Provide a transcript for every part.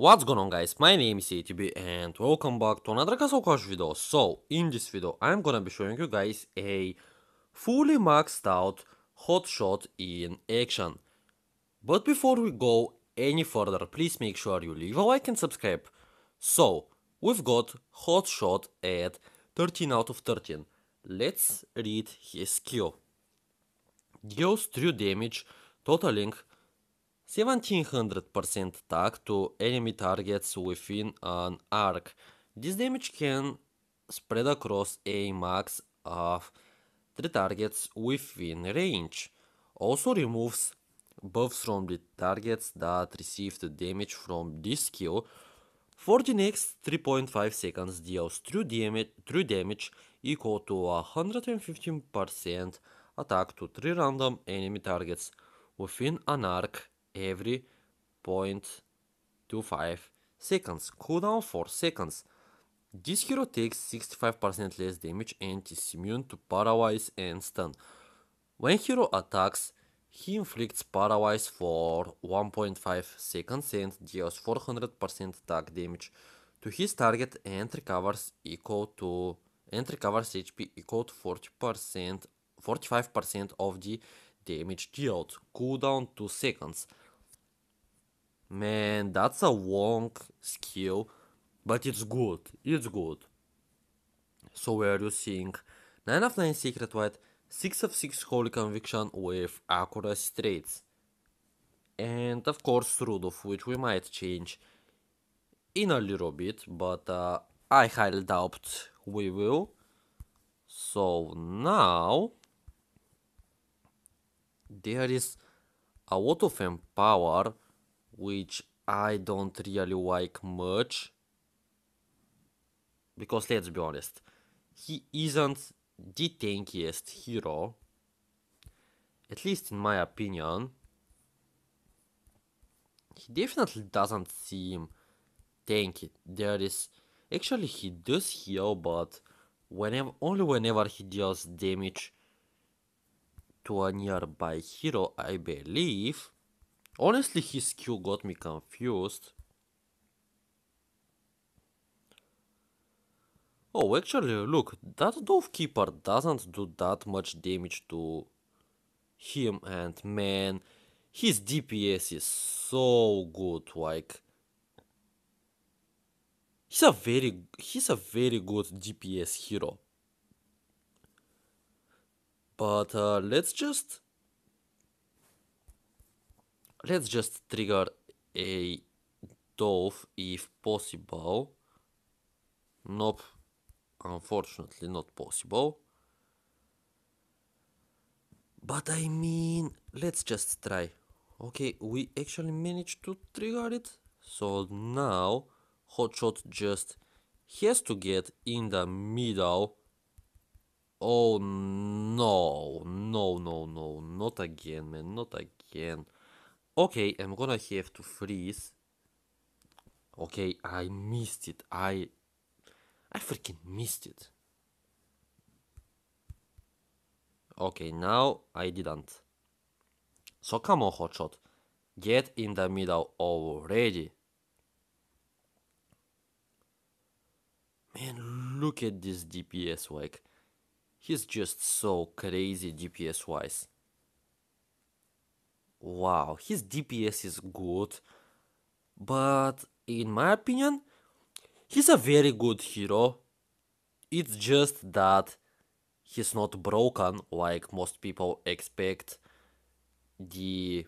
What's going on guys, my name is ATB and welcome back to another Castle Crush video. So, in this video I'm gonna be showing you guys a fully maxed out hot shot in action. But before we go any further, please make sure you leave a like and subscribe. So, we've got hot shot at 13 out of 13. Let's read his skill. Deals 3 damage totaling 1700% tag to enemy targets within an arc. This damage can spread across a max of 3 targets within range. Also removes buffs from the targets that received damage from this skill for the next 3.5 seconds deals true damage, true damage equal to 115% attack to 3 random enemy targets within an arc every 0.25 seconds. Cooldown 4 seconds. This hero takes 65% less damage and is immune to paralyze and stun. When hero attacks, he inflicts paralyze for 1.5 seconds and deals 400% attack damage to his target and recovers equal to and recovers HP equal to 40% 45% of the damage dealt, cooldown 2 seconds. Man, that's a long skill, but it's good, it's good. So where are you seeing? 9 of 9 Secret White, 6 of 6 Holy Conviction with accuracy traits. And of course Rudolph, which we might change in a little bit, but uh, I highly doubt we will. So now there is a lot of empower which I don't really like much because let's be honest he isn't the tankiest hero at least in my opinion he definitely doesn't seem tanky there is actually he does heal but whenever only whenever he deals damage to a nearby hero, I believe. Honestly, his Q got me confused. Oh, actually, look, that Dovekeeper Keeper doesn't do that much damage to him and man, his DPS is so good, like... He's a very, he's a very good DPS hero. But uh, let's just let's just trigger a dove if possible. Nope, unfortunately not possible. But I mean, let's just try. Okay, we actually managed to trigger it. So now Hotshot just has to get in the middle Oh no, no, no, no, not again, man, not again. Okay, I'm gonna have to freeze. Okay, I missed it. I. I freaking missed it. Okay, now I didn't. So come on, Hotshot. Get in the middle already. Man, look at this DPS, like. He's just so crazy DPS-wise. Wow, his DPS is good, but in my opinion, he's a very good hero. It's just that he's not broken like most people expect the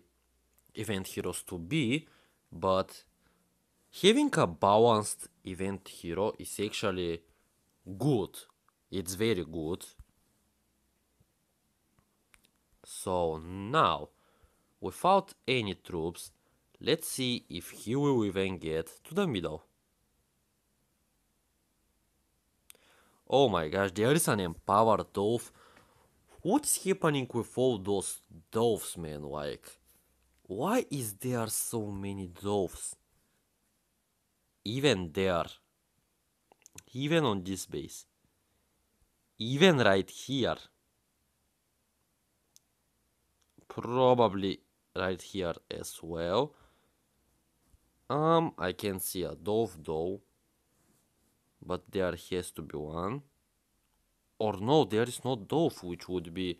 event heroes to be, but having a balanced event hero is actually good. It's very good. So now, without any troops, let's see if he will even get to the middle. Oh my gosh, there is an empowered dove. What's happening with all those doves, man? Like, why is there so many doves? Even there. Even on this base. Even right here probably right here as well. Um, I can see a dove though, but there has to be one. Or no, there is no dove, which would be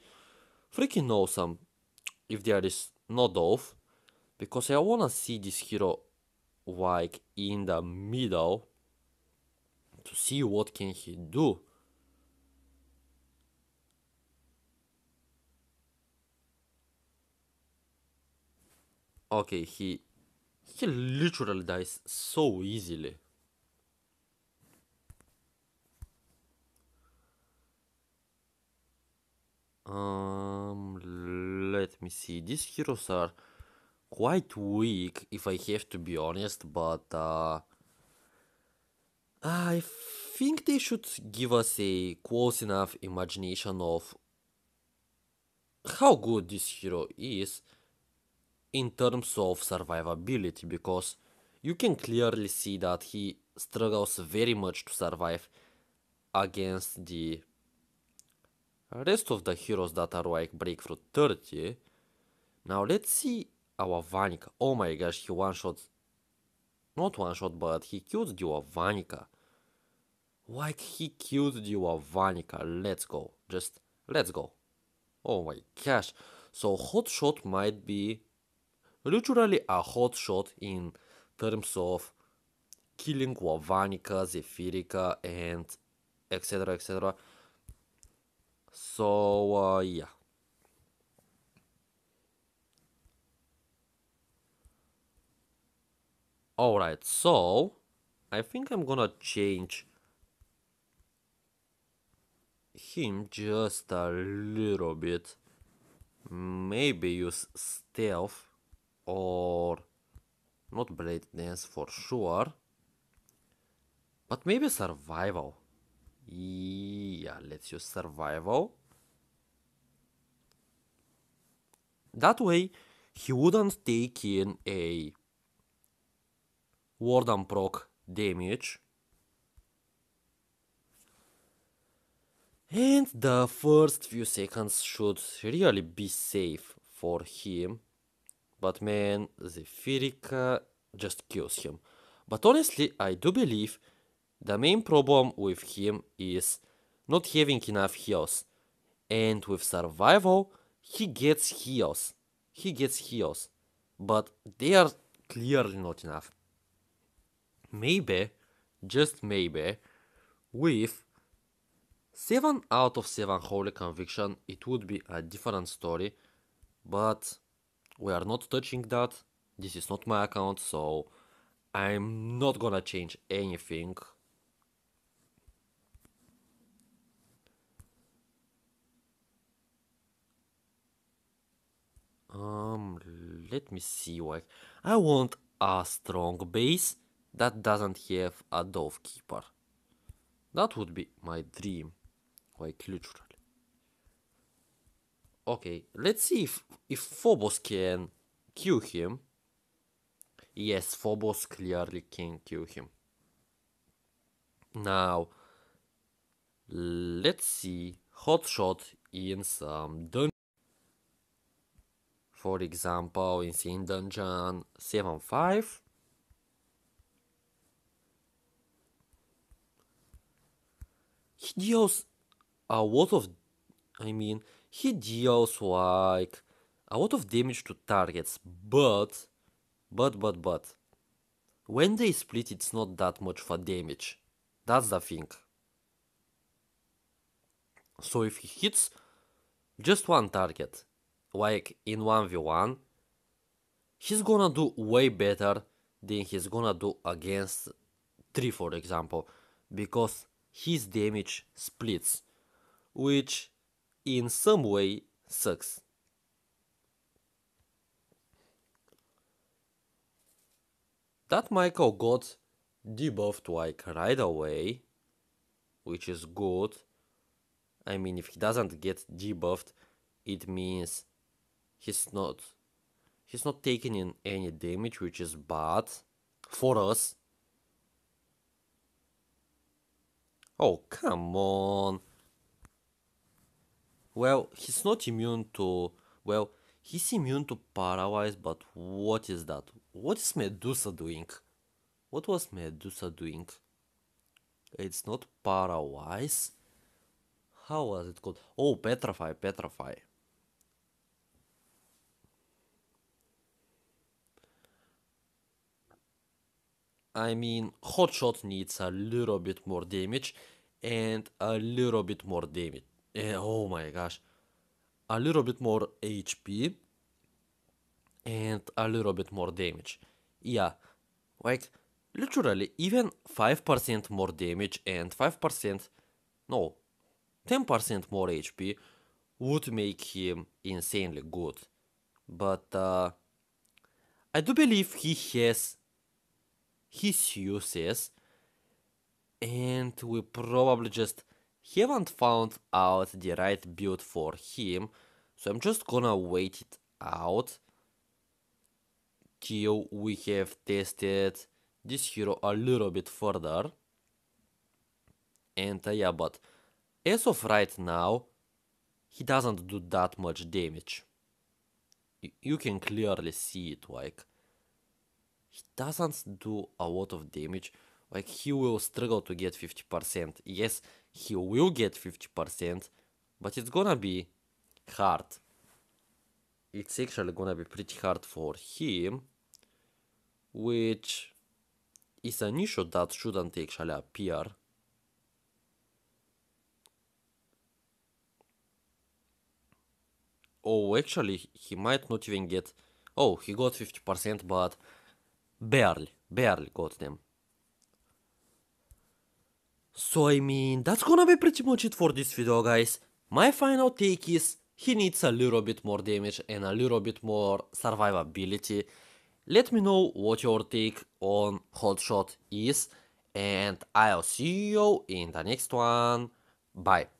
freaking awesome if there is no dove, because I wanna see this hero like in the middle to see what can he do. okay, he he literally dies so easily. Um, let me see. These heroes are quite weak, if I have to be honest, but uh, I think they should give us a close enough imagination of how good this hero is in terms of survivability because you can clearly see that he struggles very much to survive against the rest of the heroes that are like breakthrough 30. Now let's see our Vanika. Oh my gosh, he one shot. Not one shot, but he killed the Vanika. Like he killed the Vanika. Let's go. Just let's go. Oh my gosh. So hot shot might be literally a hot shot in terms of killing Wavanica, Zephyrica, and etc. etc. So, uh, yeah. Alright, so I think I'm gonna change him just a little bit. Maybe use stealth or not brightness for sure but maybe survival yeah let's use survival that way he wouldn't take in a warden proc damage and the first few seconds should really be safe for him but man, the Zephyrica just kills him. But honestly, I do believe the main problem with him is not having enough heals. And with survival, he gets heals. He gets heals. But they are clearly not enough. Maybe, just maybe, with 7 out of 7 holy conviction, it would be a different story, but we are not touching that. This is not my account, so I'm not gonna change anything. Um, let me see what I want a strong base that doesn't have a dove keeper. That would be my dream. Like literally. Okay, let's see if, if Phobos can kill him. Yes, Phobos clearly can kill him. Now, let's see Hotshot in some dungeon. For example, in Sin Dungeon seven five, He deals a lot of, I mean, he deals like a lot of damage to targets, but, but, but, but, when they split it's not that much for damage. That's the thing. So if he hits just one target, like in 1v1, he's gonna do way better than he's gonna do against 3 for example, because his damage splits, which in some way sucks. That Michael got debuffed like right away, which is good. I mean, if he doesn't get debuffed, it means he's not he's not taking in any damage, which is bad for us. Oh, come on. Well, he's not immune to. Well, he's immune to paralysis, but what is that? What is Medusa doing? What was Medusa doing? It's not paralysis. How was it called? Oh, petrify, petrify. I mean, Hotshot needs a little bit more damage and a little bit more damage. Eh, oh my gosh, a little bit more HP and a little bit more damage. Yeah, like literally even 5% more damage and 5%, no, 10% more HP would make him insanely good. But uh, I do believe he has his uses and we probably just haven't found out the right build for him, so I'm just gonna wait it out till we have tested this hero a little bit further. And uh, yeah, but as of right now, he doesn't do that much damage. you can clearly see it, like, he doesn't do a lot of damage. Like, he will struggle to get 50%. Yes, he will get 50%, but it's gonna be hard. It's actually gonna be pretty hard for him, which is an issue that shouldn't actually appear. Oh, actually, he might not even get. Oh, he got 50%, but barely, barely got them. So I mean, that's gonna be pretty much it for this video guys. My final take is, he needs a little bit more damage and a little bit more survivability. Let me know what your take on Hotshot is and I'll see you in the next one. Bye.